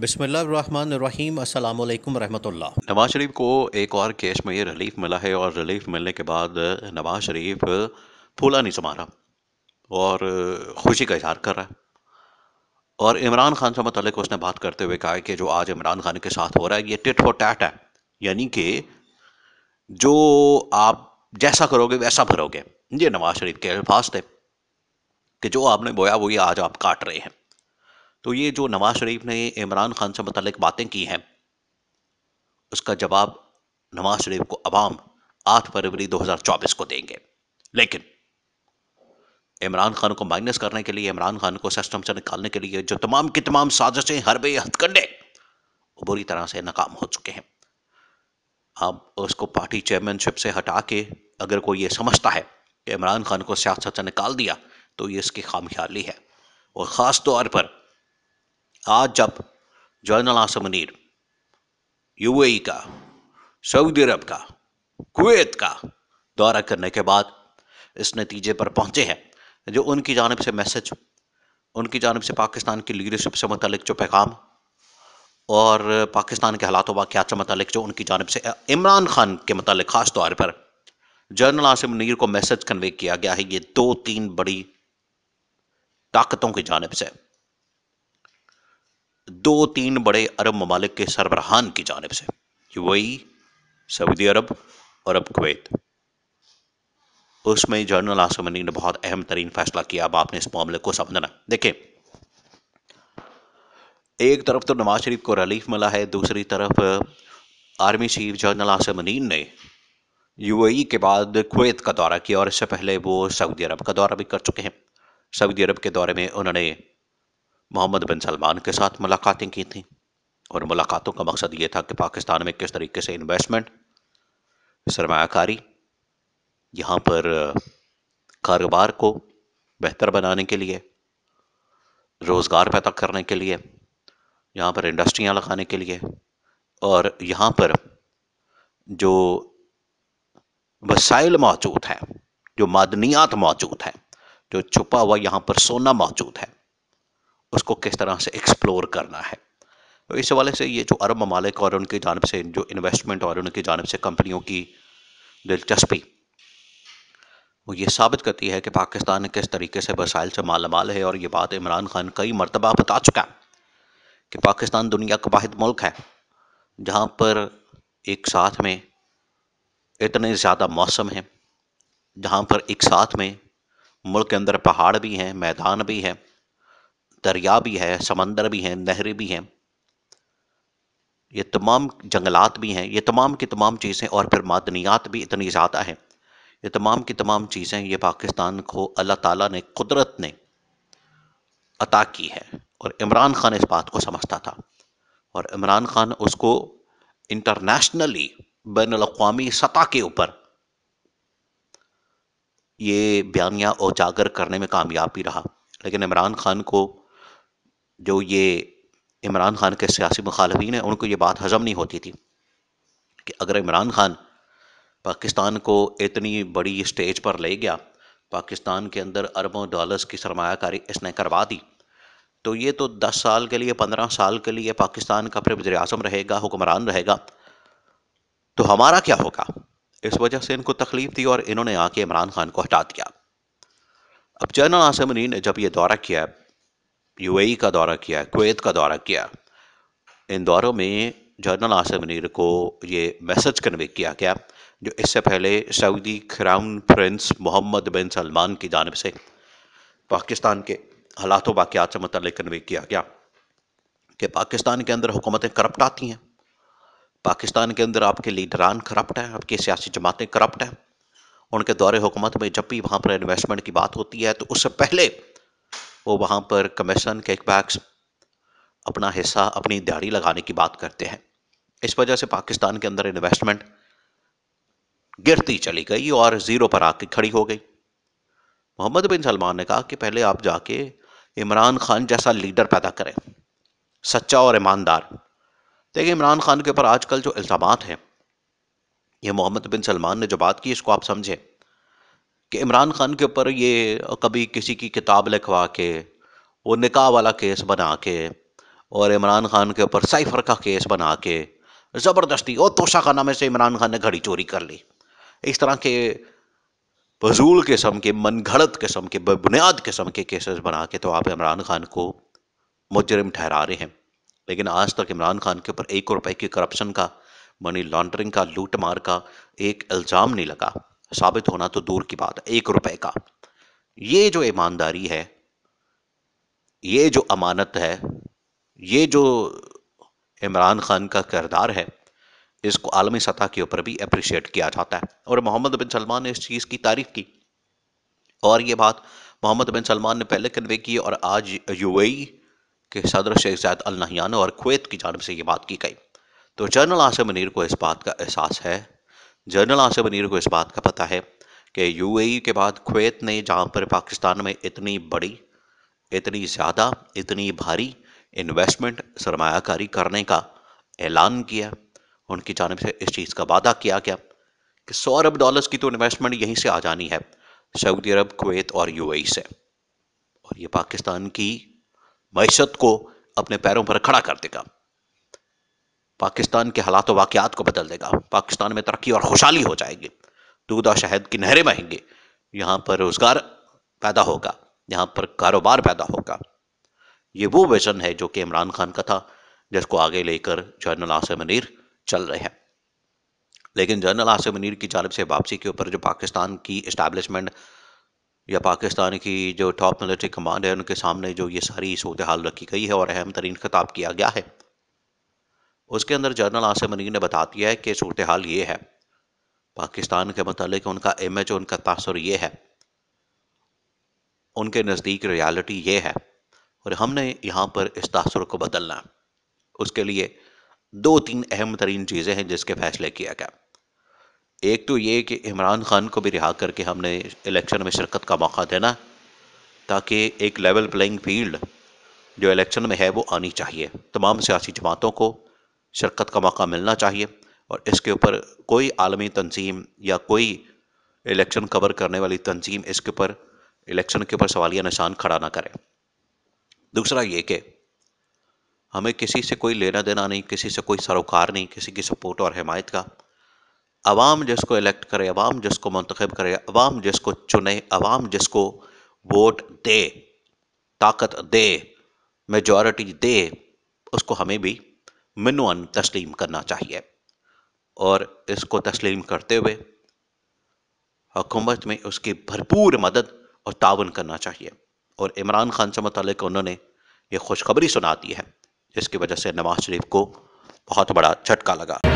बसमीम रहमतुल्लाह नवाज़ शरीफ को एक और केस में ये रिलीफ मिला है और रिलीफ मिलने के बाद नवाज़ शरीफ फूला नहीं समा रहा और खुशी का इजहार कर रहा है और इमरान खान से मतलब उसने बात करते हुए कहा कि जो आज इमरान खान के साथ हो रहा है ये टिट फॉर टैट है यानी कि जो आप जैसा करोगे वैसा भरोगे ये नवाज़ शरीफ के अल्फाज थे कि जो आपने बोया वही आज आप काट रहे हैं तो ये जो नवाज शरीफ ने इमरान खान से मतलब बातें की हैं उसका जवाब नवाज शरीफ को अवाम 8 फरवरी 2024 को देंगे लेकिन इमरान खान को माइनस करने के लिए इमरान खान को सिस्टम से निकालने के लिए जो तमाम की तमाम साजिशें हरबे हथकंडे बुरी तरह से नाकाम हो चुके हैं अब उसको पार्टी चेयरमैनशिप से हटा के अगर कोई ये समझता है कि इमरान खान को सियासत से निकाल दिया तो ये इसकी खामख्याली है और ख़ास तौर पर आज हाँ, जब जर्नल आसम मनीर यूएई का सऊदी अरब का कुवैत का दौरा करने के बाद इस नतीजे पर पहुंचे हैं जो उनकी जानब से मैसेज उनकी जानब से पाकिस्तान की लीडरशिप से मतलब जो पैगाम और पाकिस्तान के हालात वाक़ात से मतलब जो उनकी जानब से इमरान खान के मतलब ख़ास तौर पर जनरल आसिम नीर को मैसेज कन्वे किया गया है ये दो तीन बड़ी ताकतों की जानब से दो तीन बड़े अरब ममालिक के सरबराहान की जानब से वही सऊदी अरब और अब कुवैत उसमें जनरल आसमनी ने बहुत अहम तरीन फैसला किया अब आपने इस मामले को समझना देखें एक तरफ तो नवाज शरीफ को रिलीफ मिला है दूसरी तरफ आर्मी चीफ जनरल आसमनीन ने यूएई e के बाद कुवैत का दौरा किया और इससे पहले वो सऊदी अरब का दौरा भी कर चुके हैं सऊदी अरब के दौरे में उन्होंने मोहम्मद बिन सलमान के साथ मुलाकातें की थी और मुलाकातों का मकसद ये था कि पाकिस्तान में किस तरीके से इन्वेस्टमेंट सरमाकारी यहाँ पर कारोबार को बेहतर बनाने के लिए रोज़गार पैदा करने के लिए यहाँ पर इंडस्ट्रियाँ लगाने के लिए और यहाँ पर जो वसाइल मौजूद हैं जो मादनियात मौजूद हैं जो छुपा हुआ यहाँ पर सोना मौजूद है उसको किस तरह से एक्सप्लोर करना है तो इस हवाले से ये जो अरब ममालिक और उनकी जानब से जो इन्वेस्टमेंट और उनकी जानब से कंपनियों की दिलचस्पी वो ये साबित करती है कि पाकिस्तान किस तरीके से वसाइल से मालामाल है और ये बात इमरान खान कई मरतबा बता चुका है कि पाकिस्तान दुनिया का वाद मुल्क है जहाँ पर एक साथ में इतने ज़्यादा मौसम हैं जहाँ पर एक साथ में मुल्क के अंदर पहाड़ भी हैं मैदान भी हैं दरिया भी है समंदर भी हैं नहरें भी हैं ये तमाम जंगलात भी हैं ये तमाम की तमाम चीज़ें और फिर मादनियात भी इतनी ज़्यादा है ये तमाम की तमाम चीज़ें ये पाकिस्तान को अल्लाह ताला ने कुदरत ने अता की है और इमरान खान इस बात को समझता था और इमरान खान उसको इंटरनेशनली बैन अवी सतह के ऊपर ये बयानिया उजागर करने में कामयाब भी रहा लेकिन इमरान खान को जो ये इमरान खान के सियासी मुखालफी हैं उनको ये बात हजम नहीं होती थी कि अगर इमरान खान पाकिस्तान को इतनी बड़ी स्टेज पर ले गया पाकिस्तान के अंदर अरबों डॉलर्स की सरमाकारी इसने करवा दी तो ये तो दस साल के लिए पंद्रह साल के लिए पाकिस्तान का फिर वज्रज़म अजम रहेगा हुक्मरान रहेगा तो हमारा क्या होगा इस वजह से इनको तकलीफ थी और इन्होंने आके इमरान खान को हटा दिया अब जनरल आसम ने जब ये दौरा किया यूएई e का दौरा किया कुवैत का दौरा किया इन दौरों में जनरल आसिफ मनीर को ये मैसेज कन्वे किया गया जो इससे पहले Saudi crown prince Mohammed bin Salman की जानब से पाकिस्तान के हालात वाक़ात से मतलब कन्वे किया गया कि पाकिस्तान के अंदर हुकूमतें करप्ट आती हैं पाकिस्तान के अंदर आपके लीडरान करप्ट हैं आपकी सियासी जमातें करप्ट हैं उनके दौरे हुकूमत में जब भी वहाँ पर इन्वेस्टमेंट की बात होती है तो उससे पहले वो वहाँ पर कमीशन कैकबैक्स अपना हिस्सा अपनी दिहाड़ी लगाने की बात करते हैं इस वजह से पाकिस्तान के अंदर इन्वेस्टमेंट गिरती चली गई और ज़ीरो पर आके खड़ी हो गई मोहम्मद बिन सलमान ने कहा कि पहले आप जाके इमरान खान जैसा लीडर पैदा करें सच्चा और ईमानदार देखिए इमरान खान के ऊपर आजकल जो इल्ज़ाम हैं ये मोहम्मद बिन सलमान ने जो बात की इसको आप समझें कि इमरान खान के ऊपर ये कभी किसी की किताब लिखवा के वो निकाह वाला केस बना के और इमरान खान के ऊपर साइफर का केस बना के ज़बरदस्ती और तोशाखाना में से इमरान खान ने घड़ी चोरी कर ली इस तरह के फजूल किस्म के मन घड़त किस्म के बेबुनियाद किस्म के केसेस बना के तो आप इमरान खान को मुजरम ठहरा रहे हैं लेकिन आज तक इमरान खान के ऊपर एक रुपए की करप्शन का मनी लॉन्ड्रिंग का लूट मार का एक इल्ज़ाम नहीं लगा साबित होना तो दूर की बात है एक रुपए का ये जो ईमानदारी है ये जो अमानत है ये जो इमरान खान का किरदार है इसको आलमी सतह के ऊपर भी अप्रिशिएट किया जाता है और मोहम्मद बिन सलमान ने इस चीज़ की तारीफ की और ये बात मोहम्मद बिन सलमान ने पहले कन्वे की और आज यूएई के सदर शेख जैद अल नहयान और कुवैत की जानब से ये बात की गई तो जनरल आसिम मनीर को इस बात का एहसास है जनरल आसिफ अनिर को इस बात का पता है कि यूएई के बाद खुवैत ने जहाँ पर पाकिस्तान में इतनी बड़ी इतनी ज़्यादा इतनी भारी इन्वेस्टमेंट सरमाकारी करने का ऐलान किया उनकी जानब से इस चीज़ का वादा किया गया कि सौ अरब डॉलर्स की तो इन्वेस्टमेंट यहीं से आ जानी है सऊदी अरब कुवैत और यूएई से और ये पाकिस्तान की मीशत को अपने पैरों पर खड़ा कर देगा पाकिस्तान के हालात वाक़ात को बदल देगा पाकिस्तान में तरक्की और खुशहाली हो जाएगी दूध और शहद की नहरें बहेंगी यहाँ पर रोज़गार पैदा होगा यहाँ पर कारोबार पैदा होगा ये वो विज़न है जो कि इमरान खान का था जिसको आगे लेकर जनरल आसिम मनीर चल रहे हैं लेकिन जनरल आसिम मनीर की जानब से वापसी के ऊपर जो पाकिस्तान की इस्टेबलिशमेंट या पाकिस्तान की जो टॉप मिलिट्री कमांड है उनके सामने जो ये सारी सूरत हाल रखी गई है और अहम तरीन खिताब किया गया है उसके अंदर जनरल आसिम मनी ने बता दिया है कि सूरत हाल ये है पाकिस्तान के मतलब उनका इमेज उनका तासर ये है उनके नज़दीक रियालिटी ये है और हमने यहाँ पर इस तासर को बदलना है उसके लिए दो तीन अहम तरीन चीज़ें हैं जिसके फैसले किया गया एक तो ये कि इमरान खान को भी रिहा करके हमने इलेक्शन में शिरकत का मौका देना ताकि एक लेवल प्लेइंग फील्ड जो इलेक्शन में है वो आनी चाहिए तमाम सियासी जमातों को शिरकत का मौका मिलना चाहिए और इसके ऊपर कोई आलमी तंजीम या कोई इलेक्शन कवर करने वाली तंजीम इसके ऊपर इलेक्शन के ऊपर सवालिया निशान खड़ा ना करे दूसरा ये कि हमें किसी से कोई लेना देना नहीं किसी से कोई सरोकार नहीं किसी की सपोर्ट और हमायत का अवाम जिसको इलेक्ट करे अवाम जिसको मंतखब करे अवाम जिसको चुने अवाम जिसको वोट दे ताकत दे मेजॉरिटी दे उसको हमें भी मनवन तस्लीम करना चाहिए और इसको तस्लीम करते हुए हुकूमत में उसकी भरपूर मदद और ताउन करना चाहिए और इमरान खान से मतलब उन्होंने ये खुशखबरी सुना दी है जिसकी वजह से नवाज शरीफ को बहुत बड़ा झटका लगा